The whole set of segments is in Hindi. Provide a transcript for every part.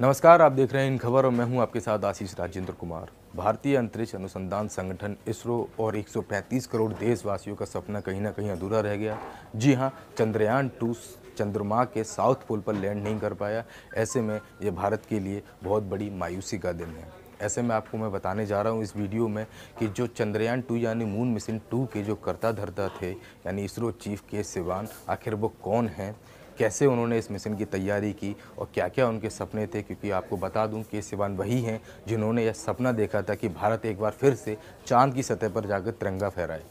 नमस्कार आप देख रहे हैं इन खबर और मैं हूं आपके साथ आशीष राजेंद्र कुमार भारतीय अंतरिक्ष अनुसंधान संगठन इसरो और 135 करोड़ देशवासियों का सपना कहीं ना कहीं अधूरा रह गया जी हां चंद्रयान टू चंद्रमा के साउथ पोल पर लैंड नहीं कर पाया ऐसे में ये भारत के लिए बहुत बड़ी मायूसी का दिन है ऐसे में आपको मैं बताने जा रहा हूँ इस वीडियो में कि जो चंद्रयान टू यानी मून मिशन टू के जो करता धरता थे यानी इसरो चीफ के सिवान आखिर वो कौन हैं कैसे उन्होंने इस मिशन की तैयारी की और क्या क्या उनके सपने थे क्योंकि आपको बता दूं कि सिवान वही हैं जिन्होंने यह सपना देखा था कि भारत एक बार फिर से चांद की सतह पर जाकर तिरंगा फहराए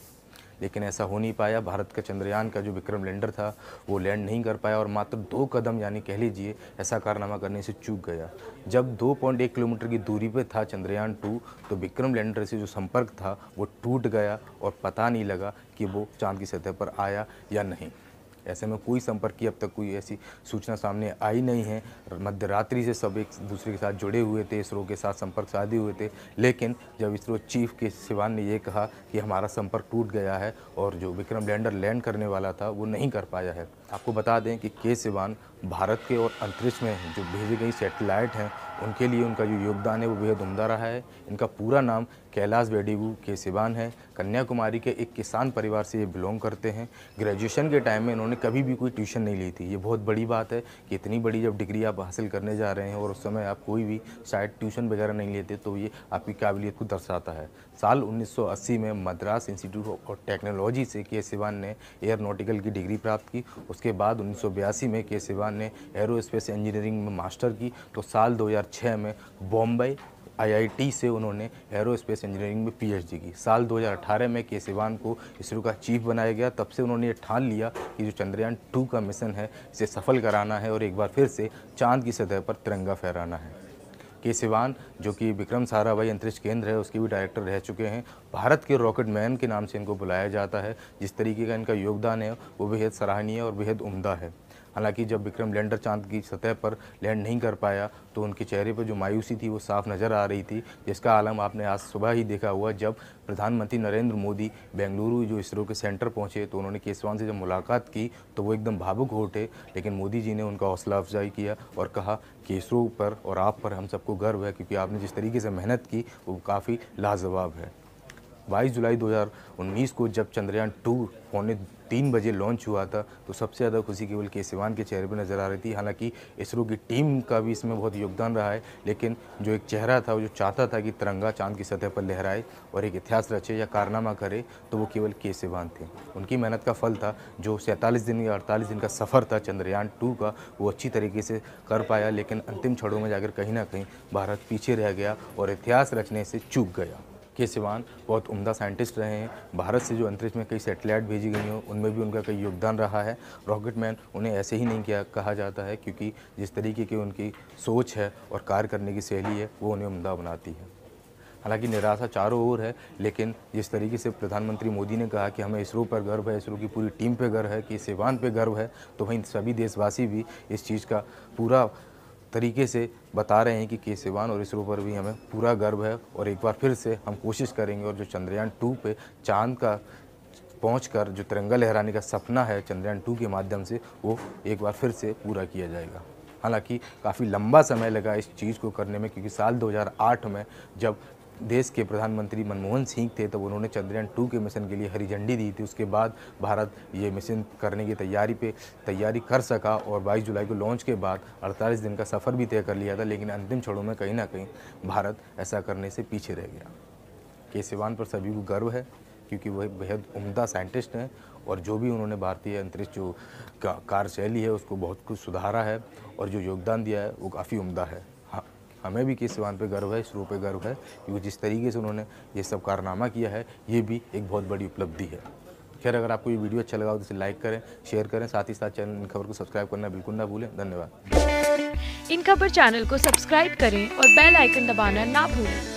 लेकिन ऐसा हो नहीं पाया भारत का चंद्रयान का जो विक्रम लैंडर था वो लैंड नहीं कर पाया और मात्र दो कदम यानी कह लीजिए ऐसा कारनामा करने से चूक गया जब 2.1 किलोमीटर की दूरी पर था चंद्रयान टू तो विक्रम लैंडर से जो संपर्क था वो टूट गया और पता नहीं लगा कि वो चांद की सतह पर आया या नहीं ऐसे में कोई संपर्क की अब तक कोई ऐसी सूचना सामने आई नहीं है मध्य रात्रि से सब एक दूसरे के साथ जुड़े हुए थे इसरो के साथ संपर्क साधे हुए थे लेकिन जब इसरो चीफ के सिवान ने यह कहा कि हमारा संपर्क टूट गया है और जो विक्रम लैंडर लैंड करने वाला था वो नहीं कर पाया है आपको बता दें कि के सिवान भारत के और अंतरिक्ष में जो भेजी गई सैटेलाइट हैं उनके लिए उनका जो योगदान है वो बेहद उमदा रहा है इनका पूरा नाम कैलाश बेडीबू के सिवान है कन्याकुमारी के एक किसान परिवार से ये बिलोंग करते हैं ग्रेजुएशन के टाइम में इन्होंने कभी भी कोई ट्यूशन नहीं ली थी ये बहुत बड़ी बात है कि इतनी बड़ी जब डिग्री आप हासिल करने जा रहे हैं और उस समय आप कोई भी शायद ट्यूशन वगैरह नहीं लेते तो ये आपकी काबिलियत को दर्शाता है साल उन्नीस में मद्रास इंस्टीट्यूट ऑफ टेक्नोलॉजी से के सिवान ने एयरनोटिकल की डिग्री प्राप्त की उसके बाद उन्नीस में के सिवान ने एरोस्पेस इंजीनियरिंग में मास्टर की तो साल 2006 में बॉम्बे आईआईटी से उन्होंने एरोस्पेस इंजीनियरिंग में पीएचडी की साल 2018 में के सिवान को इसरो का चीफ बनाया गया तब से उन्होंने ये ठान लिया कि जो चंद्रयान टू का मिशन है इसे सफल कराना है और एक बार फिर से चांद की सतह पर तिरंगा फहराना है के सिवान जो कि विक्रम साराभाई अंतरिक्ष केंद्र है उसके भी डायरेक्टर रह चुके हैं भारत के रॉकेट मैन के नाम से इनको बुलाया जाता है जिस तरीके का इनका योगदान है वो बेहद सराहनीय और बेहद उम्दा है हालांकि जब विक्रम लैंडर चांद की सतह पर लैंड नहीं कर पाया तो उनके चेहरे पर जो मायूसी थी वो साफ नज़र आ रही थी जिसका आलम आपने आज सुबह ही देखा हुआ जब प्रधानमंत्री नरेंद्र मोदी बेंगलुरु जो इसरो के सेंटर पहुंचे तो उन्होंने केसवान से जब मुलाकात की तो वो एकदम भावुक हो उठे लेकिन मोदी जी ने उनका हौसला अफजाई किया और कहा कि इसरो पर और आप पर हम सबको गर्व है क्योंकि आपने जिस तरीके से मेहनत की वो काफ़ी लाजवाब है 22 जुलाई 2019 को जब चंद्रयान टू पौने तीन बजे लॉन्च हुआ था तो सबसे ज़्यादा खुशी केवल के सिवान के चेहरे पर नज़र आ रही थी हालांकि इसरो की टीम का भी इसमें बहुत योगदान रहा है लेकिन जो एक चेहरा था वो जो चाहता था कि तिरंगा चांद की सतह पर लहराए और एक इतिहास रचे या कारनामा करे तो वो केवल के सिवान थे उनकी मेहनत का फल था जो सैंतालीस दिन या अड़तालीस दिन का सफ़र था चंद्रयान टू का वो अच्छी तरीके से कर पाया लेकिन अंतिम क्षणों में जाकर कहीं ना कहीं भारत पीछे रह गया और इतिहास रचने से चूक गया के सिवान बहुत उम्दा साइंटिस्ट रहे हैं भारत से जो अंतरिक्ष में कई सेटेलाइट भेजी गई हैं उनमें भी उनका कई योगदान रहा है रॉकेट मैन उन्हें ऐसे ही नहीं किया कहा जाता है क्योंकि जिस तरीके की उनकी सोच है और कार्य करने की शैली है वो उन्हें उम्दा बनाती है हालांकि निराशा चारों ओर है लेकिन जिस तरीके से प्रधानमंत्री मोदी ने कहा कि हमें इसरो पर गर्व है इसरो की पूरी टीम पर गर्व है कि सिवान पर गर्व है तो वहीं सभी देशवासी भी इस चीज़ का पूरा तरीके से बता रहे हैं कि सिवान और इसरो पर भी हमें पूरा गर्व है और एक बार फिर से हम कोशिश करेंगे और जो चंद्रयान टू पे चांद का पहुँच कर जो तिरंगा लहराने का सपना है चंद्रयान टू के माध्यम से वो एक बार फिर से पूरा किया जाएगा हालांकि काफ़ी लंबा समय लगा इस चीज़ को करने में क्योंकि साल 2008 में जब देश के प्रधानमंत्री मनमोहन सिंह थे तब उन्होंने चंद्रयान टू के मिशन के लिए हरी झंडी दी थी उसके बाद भारत ये मिशन करने की तैयारी पे तैयारी कर सका और 22 जुलाई को लॉन्च के बाद 48 दिन का सफ़र भी तय कर लिया था लेकिन अंतिम क्षणों में कहीं ना कहीं भारत ऐसा करने से पीछे रह गया के सिवान पर सभी को गर्व है क्योंकि वह बेहद उम्दा साइंटिस्ट हैं और जो भी उन्होंने भारतीय अंतरिक्ष जो का, कार्यशैली है उसको बहुत कुछ सुधारा है और जो योगदान दिया है वो काफ़ी उम्दा है हमें भी केस सिवान पे गर्व है रूप पे गर्व है क्योंकि जिस तरीके से उन्होंने ये सब कारनामा किया है ये भी एक बहुत बड़ी उपलब्धि है खैर अगर आपको ये वीडियो अच्छा लगा हो तो इसे लाइक करें शेयर करें साथ ही साथ चैनल खबर को सब्सक्राइब करना बिल्कुल ना भूलें धन्यवाद इन खबर चैनल को सब्सक्राइब करें और बेल आइकन दबाना ना भूलें